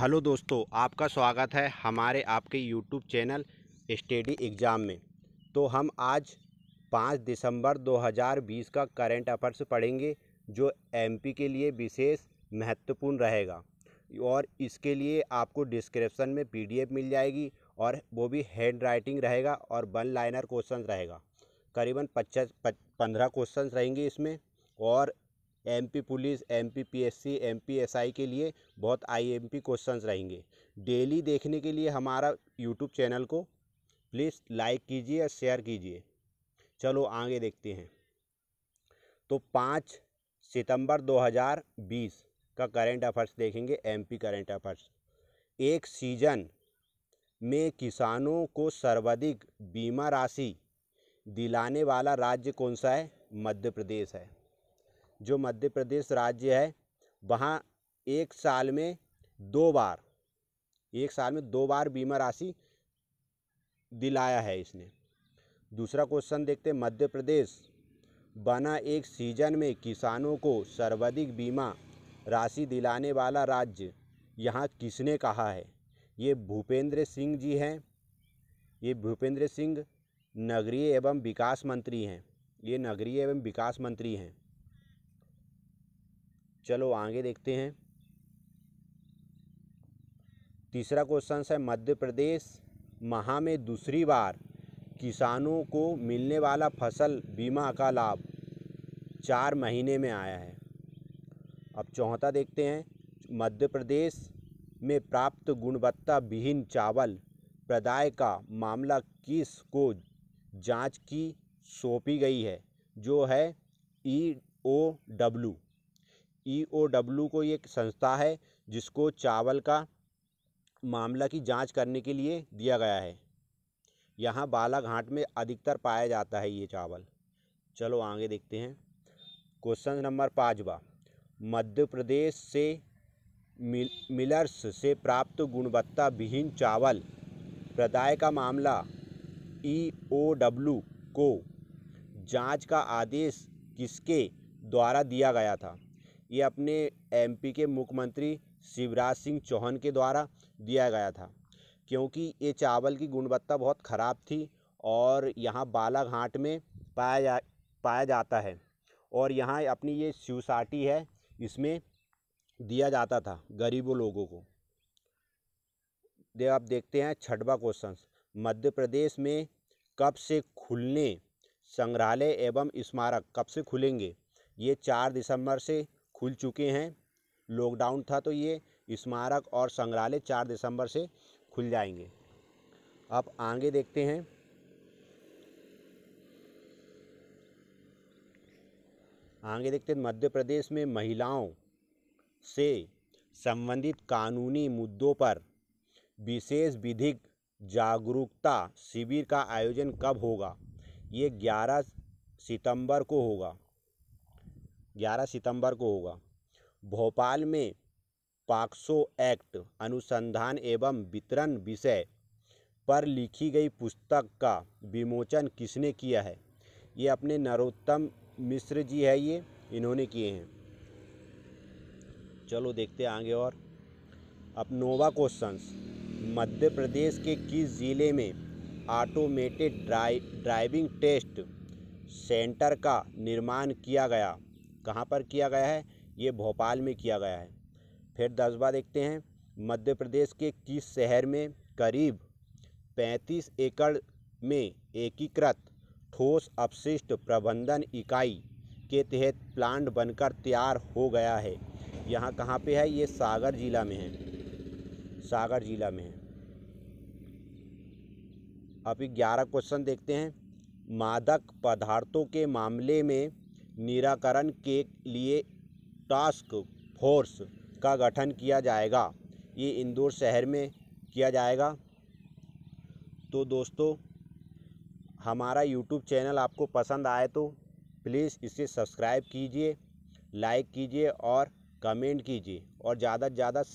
hello दोस्तों आपका स्वागत है हमारे आपके यूट्यूब चैनल स्टडी एग्ज़ाम में तो हम आज 5 दिसंबर 2020 का करंट अफेयर्स पढ़ेंगे जो एमपी के लिए विशेष महत्वपूर्ण रहेगा और इसके लिए आपको डिस्क्रिप्शन में पीडीएफ मिल जाएगी और वो भी हैंड राइटिंग रहेगा और वन लाइनर क्वेश्चन रहेगा करीबन पचास पंद्रह क्वेश्चन रहेंगे इसमें और MP police P S MPSI के लिए बहुत आईएमपी क्वेश्चंस रहेंगे डेली देखने के लिए हमारा यूट्यूब चैनल को प्लीज़ लाइक कीजिए और शेयर कीजिए चलो आगे देखते हैं तो पाँच सितंबर 2020 का करंट अफेयर्स देखेंगे एमपी करंट अफेयर्स एक सीजन में किसानों को सर्वाधिक बीमा राशि दिलाने वाला राज्य कौन सा है मध्य प्रदेश है जो मध्य प्रदेश राज्य है वहाँ एक साल में दो बार एक साल में दो बार बीमा राशि दिलाया है इसने दूसरा क्वेश्चन देखते हैं मध्य प्रदेश बना एक सीजन में किसानों को सर्वाधिक बीमा राशि दिलाने वाला राज्य यहाँ किसने कहा है ये भूपेंद्र सिंह जी हैं ये भूपेंद्र सिंह नगरीय एवं विकास मंत्री हैं ये नगरीय एवं विकास मंत्री हैं चलो आगे देखते हैं तीसरा क्वेश्चन है मध्य प्रदेश महा में दूसरी बार किसानों को मिलने वाला फसल बीमा का लाभ चार महीने में आया है अब चौथा देखते हैं मध्य प्रदेश में प्राप्त गुणवत्ता विहीन चावल प्रदाय का मामला किस को जांच की सौंपी गई है जो है ई O W E O W को एक संस्था है जिसको चावल का मामला की जांच करने के लिए दिया गया है यहाँ बालाघाट में अधिकतर पाया जाता है ये चावल चलो आगे देखते हैं क्वेश्चन नंबर पाँचवा मध्य प्रदेश से मिल, मिलर्स से प्राप्त गुणवत्ता विहीन चावल प्रदाय का मामला ई ओ डब्ल्यू को जांच का आदेश किसके द्वारा दिया गया था ये अपने एमपी के मुख्यमंत्री शिवराज सिंह चौहान के द्वारा दिया गया था क्योंकि ये चावल की गुणवत्ता बहुत ख़राब थी और यहाँ बालाघाट में पाया जा पाया जाता है और यहाँ अपनी ये शिवसाटी है इसमें दिया जाता था गरीबों लोगों को दे आप देखते हैं छठवा क्वेश्चन मध्य प्रदेश में कब से खुलने संग्रहालय एवं स्मारक कब से खुलेंगे ये चार दिसंबर से खुल चुके हैं लॉकडाउन था तो ये स्मारक और संग्रहालय चार दिसंबर से खुल जाएंगे अब आगे देखते हैं आगे देखते हैं मध्य प्रदेश में महिलाओं से संबंधित कानूनी मुद्दों पर विशेष विधिक जागरूकता शिविर का आयोजन कब होगा ये 11 सितंबर को होगा ग्यारह सितंबर को होगा भोपाल में पाक्सो एक्ट अनुसंधान एवं वितरण विषय पर लिखी गई पुस्तक का विमोचन किसने किया है ये अपने नरोत्तम मिश्र जी है ये इन्होंने किए हैं चलो देखते हैं आगे और अब नोवा क्वेश्चंस मध्य प्रदेश के किस ज़िले में automated dry driving test centre का निर्माण किया गया कहाँ पर किया गया है ये भोपाल में किया गया है फिर दसवा देखते हैं मध्य प्रदेश के किस शहर में करीब 35 एकड़ में एकीकृत ठोस अपशिष्ट प्रबंधन इकाई के तहत प्लांट बनकर तैयार हो गया है यहाँ कहाँ पे है ये सागर जिला में है सागर जिला में है अभी ग्यारह क्वेश्चन देखते हैं मादक पदार्थों के मामले में निराकरण के लिए टास्क फोर्स का गठन किया जाएगा ये इंदौर शहर में किया जाएगा तो दोस्तों हमारा यूट्यूब चैनल आपको पसंद आए तो प्लीज़ इसे सब्सक्राइब कीजिए लाइक कीजिए और कमेंट कीजिए और ज़्यादा से ज़्यादा